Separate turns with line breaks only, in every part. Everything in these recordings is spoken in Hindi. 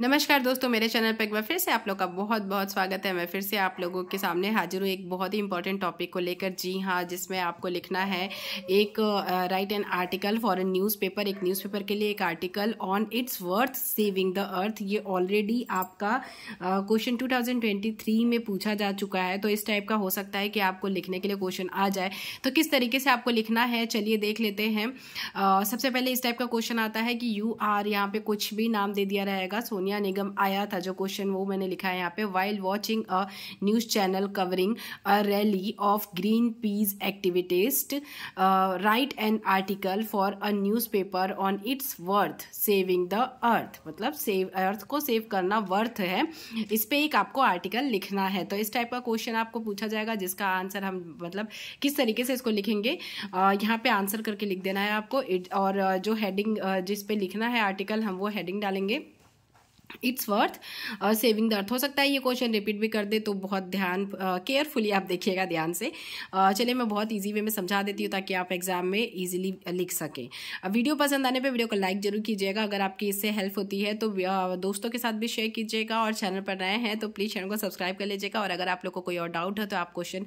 नमस्कार दोस्तों मेरे चैनल पर एक बार फिर से आप लोग का बहुत बहुत स्वागत है मैं फिर से आप लोगों के सामने हाजिर हूँ एक बहुत ही इंपॉर्टेंट टॉपिक को लेकर जी हाँ जिसमें आपको लिखना है एक write an article for news newspaper एक न्यूज़पेपर के लिए एक article on it's worth saving the earth ये ऑलरेडी आपका क्वेश्चन टू में पूछा जा चुका है तो इस टाइप का हो सकता है कि आपको लिखने के लिए क्वेश्चन आ जाए तो किस तरीके से आपको लिखना है चलिए देख लेते हैं uh, सबसे पहले इस टाइप का क्वेश्चन आता है कि यू आर यहाँ पे कुछ भी नाम दे दिया रहेगा सोनी सोनिया निगम आया था जो क्वेश्चन वो मैंने लिखा है यहाँ पे while watching a news channel covering a rally of Greenpeace activist write an article for a newspaper on it's worth saving the earth मतलब सेव अर्थ को सेव करना वर्थ है इस पर एक आपको आर्टिकल लिखना है तो इस टाइप का क्वेश्चन आपको पूछा जाएगा जिसका आंसर हम मतलब किस तरीके से इसको लिखेंगे uh, यहाँ पे आंसर करके लिख देना है आपको और uh, जो हेडिंग uh, जिस पे लिखना है आर्टिकल हम वो हेडिंग डालेंगे it's worth saving the earth हो सकता है ये क्वेश्चन रिपीट भी कर दे तो बहुत ध्यान केयरफुली uh, आप देखिएगा ध्यान से uh, चलिए मैं बहुत ईजी वे में समझा देती हूँ ताकि आप एग्जाम में ईजिली uh, लिख सकें वीडियो uh, पसंद आने पर वीडियो को लाइक जरूर कीजिएगा अगर आपकी इससे हेल्प होती है तो uh, दोस्तों के साथ भी शेयर कीजिएगा और चैनल पर नए हैं तो प्लीज़ चैनल को सब्सक्राइब कर लीजिएगा और अगर आप लोग को कोई और डाउट है तो आप क्वेश्चन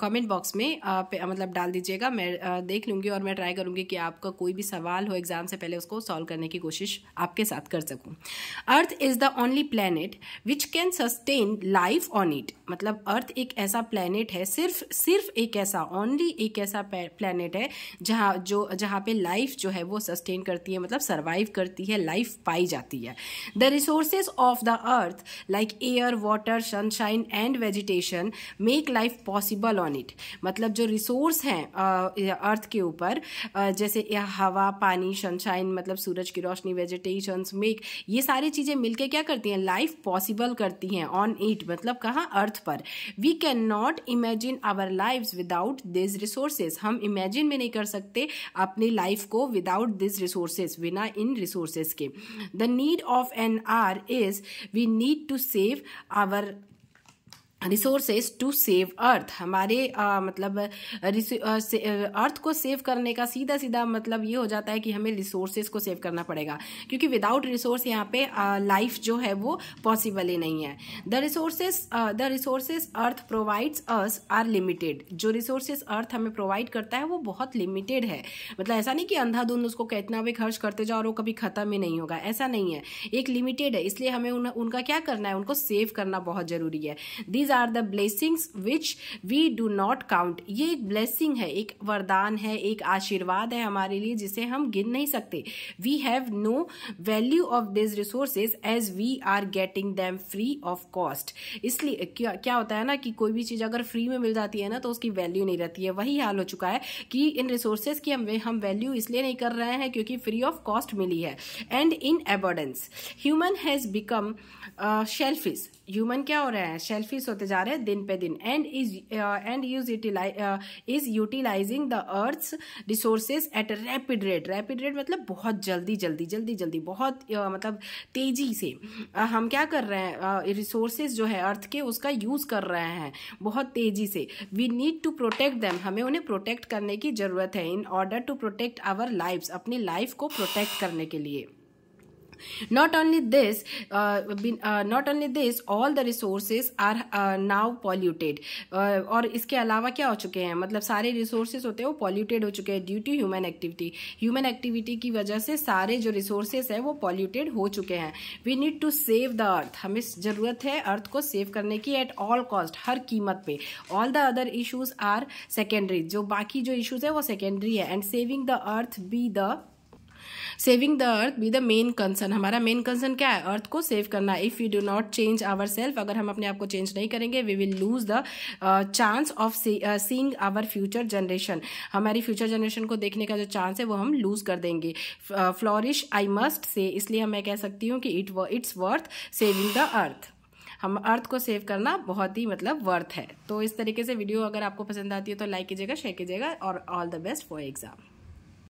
कॉमेंट बॉक्स में uh, मतलब डाल दीजिएगा मैं देख लूँगी और मैं ट्राई करूँगी कि आपका कोई भी सवाल हो एग्जाम से पहले उसको सॉल्व करने की कोशिश आपके साथ कर सकूँ earth earth is the only planet which can sustain life on it मतलब अर्थ एक ऐसा प्लेनेट है सिर्फ सिर्फ एक ऐसा ओनली एक ऐसा प्लेनेट है जहाँ जो जहाँ पे लाइफ जो है वो सस्टेन करती है मतलब सर्वाइव करती है लाइफ पाई जाती है the resources of the earth like air water sunshine and vegetation make life possible on it मतलब जो रिसोर्स हैं अर्थ के ऊपर जैसे हवा पानी सनशाइन मतलब सूरज की रोशनी वेजिटेशन मेक ये सारी चीज़ें मिलकर क्या करती हैं लाइफ पॉसिबल करती हैं ऑन इट मतलब कहाँ अर्थ पर we can not imagine our life without this resources हम इमेजिन भी नहीं कर सकते अपनी लाइफ को विदाउट दिस रिसोर्सेज बिना इन रिसोर्सेज के the need of an hour is we need to save our resources to save earth हमारे आ, मतलब अर्थ को सेव करने का सीधा सीधा मतलब ये हो जाता है कि हमें रिसोर्सेज को सेव करना पड़ेगा क्योंकि विदाउट रिसोर्स यहाँ पे लाइफ जो है वो पॉसिबल ही नहीं है the resources the resources earth provides us are limited जो रिसोर्सेज अर्थ हमें प्रोवाइड करता है वो बहुत लिमिटेड है मतलब ऐसा नहीं कि अंधाधुंध उसको कितना भी खर्च करते जाओ और वो कभी ख़त्म ही नहीं होगा ऐसा नहीं है एक लिमिटेड है इसलिए हमें उन, उनका क्या करना है उनको सेव करना बहुत ज़रूरी है this these are the blessings which we do not count ये एक ब्लेसिंग है एक वरदान है एक आशीर्वाद है हमारे लिए जिसे हम गिन नहीं सकते we have no value of this resources as we are getting them free of cost इसलिए क्या क्या होता है ना कि कोई भी चीज़ अगर फ्री में मिल जाती है ना तो उसकी वैल्यू नहीं रहती है वही हाल हो चुका है कि इन रिसोर्सेज की हम हम वैल्यू इसलिए नहीं कर रहे हैं क्योंकि फ्री ऑफ कॉस्ट मिली है and in abundance human has become selfish human क्या हो रहा है शेल्फिस हो होते जा रहे हैं दिन पे दिन and is and use is utilising the earth resources at rapid rate rapid rate मतलब बहुत जल्दी जल्दी जल्दी जल्दी बहुत uh, मतलब तेजी से uh, हम क्या कर रहे हैं रिसोर्सेज uh, जो है अर्थ के उसका यूज कर रहे हैं बहुत तेजी से we need to protect them हमें उन्हें प्रोटेक्ट करने की जरूरत है in order to protect our life अपनी लाइफ को प्रोटेक्ट करने के लिए not only this uh, been, uh, not only this all the resources are uh, now polluted uh, और इसके अलावा क्या हो चुके हैं मतलब सारे रिसोर्सेज होते हैं वो पॉल्यूटेड हो चुके हैं due to human activity human activity की वजह से सारे जो रिसोर्सेज हैं वो पॉल्यूटेड हो चुके हैं we need to save the earth हमें ज़रूरत है अर्थ को सेव करने की एट ऑल कॉस्ट हर कीमत पे all the other issues are secondary जो बाकी जो इशूज़ है वो सेकेंडरी है and saving the earth be the saving the earth be the main concern हमारा मेन कंसर्न क्या है अर्थ को सेव करना if you do not change our self अगर हम अपने आप को चेंज नहीं करेंगे we will lose the chance of seeing our future generation हमारी फ्यूचर जनरेशन को देखने का जो चांस है वो हम लूज कर देंगे फ्लॉरिश आई मस्ट से इसलिए मैं कह सकती हूँ कि it it's worth saving the earth हम अर्थ को सेव करना बहुत ही मतलब वर्थ है तो इस तरीके से वीडियो अगर आपको पसंद आती है तो लाइक कीजिएगा शेयर कीजिएगा और all the best for exam